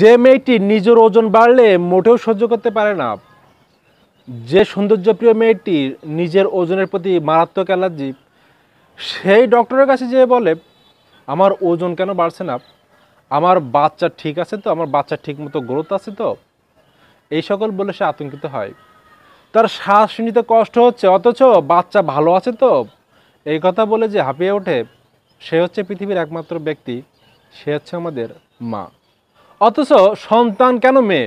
যে মেয়েটি নিজের ওজন বাড়লে মোটেও সহ্য করতে পারে না যে সৌন্দর্যপ্রিয় মেয়েটি নিজের ওজনের প্রতি মারাত্মক অ্যালার্জি সেই ডক্টরের কাছে যেয়ে বলে আমার ওজন কেন বাড়ছে না আমার বাচ্চা ঠিক আছে তো আমার বাচ্চা ঠিক মতো গ্রোথ আছে তো এই সকল বলে সে আতঙ্কিত হয় তার শ্বাস নিতে কষ্ট হচ্ছে অথচ বাচ্চা ভালো আছে তো এই কথা বলে যে হাঁপিয়ে ওঠে সে হচ্ছে পৃথিবীর একমাত্র ব্যক্তি সে হচ্ছে আমাদের মা অথচ সন্তান কেন মেয়ে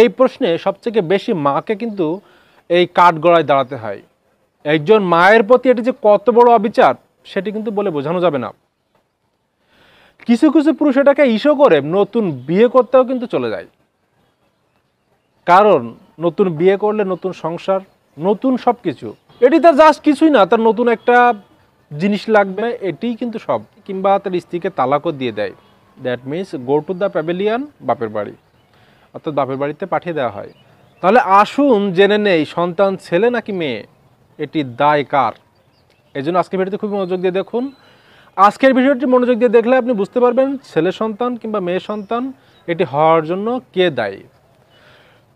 এই প্রশ্নে সবথেকে বেশি মাকে কিন্তু এই কাঠগড়ায় দাঁড়াতে হয় একজন মায়ের প্রতি এটি যে কত বড় অবিচার সেটি কিন্তু বলে বোঝানো যাবে না কিছু কিছু পুরুষ এটাকে ইস্যু করে নতুন বিয়ে করতেও কিন্তু চলে যায় কারণ নতুন বিয়ে করলে নতুন সংসার নতুন সব কিছু এটি তার জাস্ট কিছুই না তার নতুন একটা জিনিস লাগবে এটি কিন্তু সব কিংবা তার স্ত্রীকে তালাকও দিয়ে দেয় that means go to the pavilion বাপের বাড়ি অর্থাৎ বাপের বাড়িতে পাঠিয়ে দেওয়া হয় তাহলে আসুন জেনে নেই সন্তান ছেলে নাকি মেয়ে এটি দায় কার এই জন্য আজকের ভিডিওটি খুবই মনোযোগ দিয়ে দেখুন আজকের ভিডিওটি মনোযোগ দিয়ে দেখলে আপনি বুঝতে পারবেন ছেলে সন্তান কিংবা মেয়ে সন্তান এটি হওয়ার জন্য কে দায়ী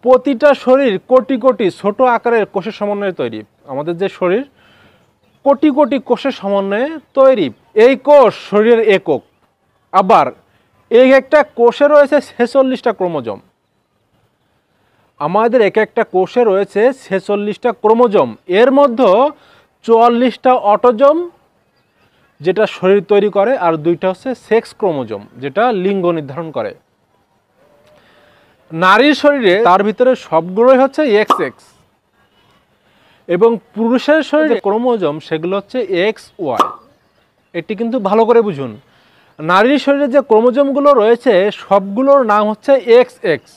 প্রতিটা শরীর কোটি কোটি ছোট আকারের কোষের সমন্বয়ে তৈরি আমাদের যে শরীর কোটি কোটি কোষের সমন্বয়ে তৈরি এই কোষ শরীরের একক আবার এক একটা কোষে রয়েছে ছেচল্লিশটা ক্রোমোজম আমাদের এক একটা কোষে রয়েছে ছেচল্লিশটা ক্রোমোজম এর মধ্যে চুয়াল্লিশটা অটোজম যেটা শরীর তৈরি করে আর দুইটা হচ্ছে সেক্স ক্রোমোজম যেটা লিঙ্গ নির্ধারণ করে নারীর শরীরে তার ভিতরে সবগুলোই হচ্ছে এক্স এক্স এবং পুরুষের শরীরে ক্রোমোজম সেগুলো হচ্ছে এক্স ওয়াই এটি কিন্তু ভালো করে বুঝুন নারীর শরীরে যে ক্রোমোজোমগুলো রয়েছে সবগুলোর নাম হচ্ছে এক্স এক্স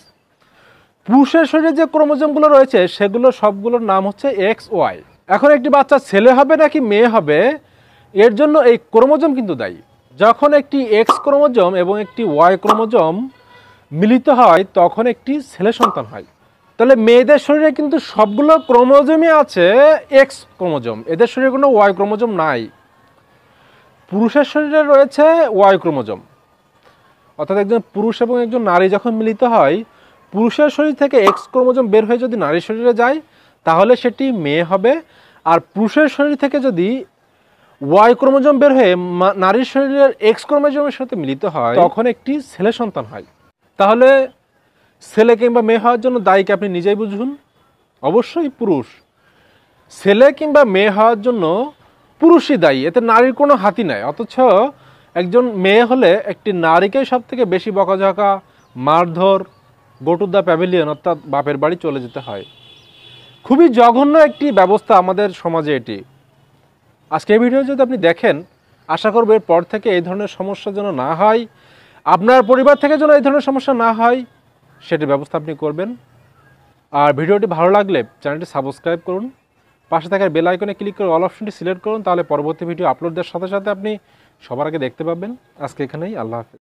পুরুষের শরীরে যে ক্রোমোজোমগুলো রয়েছে সেগুলো সবগুলোর নাম হচ্ছে এক্স ওয়াই এখন একটি বাচ্চা ছেলে হবে নাকি মেয়ে হবে এর জন্য এই ক্রোমোজোম কিন্তু দায়ী যখন একটি এক্স ক্রোমোজোম এবং একটি ওয়াই ক্রোমোজোম মিলিত হয় তখন একটি ছেলে সন্তান হয় তাহলে মেয়েদের শরীরে কিন্তু সবগুলো ক্রোমোজমই আছে এক্স ক্রোমোজোম এদের শরীরে কোনো ওয়াই ক্রোমোজোম নাই পুরুষের শরীরে রয়েছে ওয়াই ক্রোমোজম অর্থাৎ একজন পুরুষ এবং একজন নারী যখন মিলিত হয় পুরুষের শরীর থেকে এক্স ক্রোমোজম বের হয়ে যদি নারীর শরীরে যায় তাহলে সেটি মেয়ে হবে আর পুরুষের শরীর থেকে যদি ওয়াই ক্রোমোজম বের হয়ে নারীর শরীরের এক্স ক্রোমোজমের সাথে মিলিত হয় তখন একটি ছেলে সন্তান হয় তাহলে ছেলে কিংবা মেয়ে হওয়ার জন্য দায়ীকে আপনি নিজেই বুঝুন অবশ্যই পুরুষ ছেলে কিংবা মেয়ে হওয়ার জন্য পুরুষই দায়ী এতে নারীর কোনো হাতি নাই অথচ একজন মেয়ে হলে একটি নারীকে সব থেকে বেশি বকাঝকা মারধর গোটু দ্য প্যাভিলিয়ন অর্থাৎ বাপের বাড়ি চলে যেতে হয় খুবই জঘন্য একটি ব্যবস্থা আমাদের সমাজে এটি আজকে এই ভিডিও যদি আপনি দেখেন আশা করব এর পর থেকে এই ধরনের সমস্যা যেন না হয় আপনার পরিবার থেকে যেন এই ধরনের সমস্যা না হয় সেটির ব্যবস্থা আপনি করবেন আর ভিডিওটি ভালো লাগলে চ্যানেলটি সাবস্ক্রাইব করুন পাশে থাকার বেল আইকনে ক্লিক করে অল অপশনটি সিলেক্ট করুন তাহলে পরবর্তী ভিডিও আপলোডের সাথে সাথে আপনি সবার আগে দেখতে পাবেন আজকে এখানেই আল্লাহ হাফিজ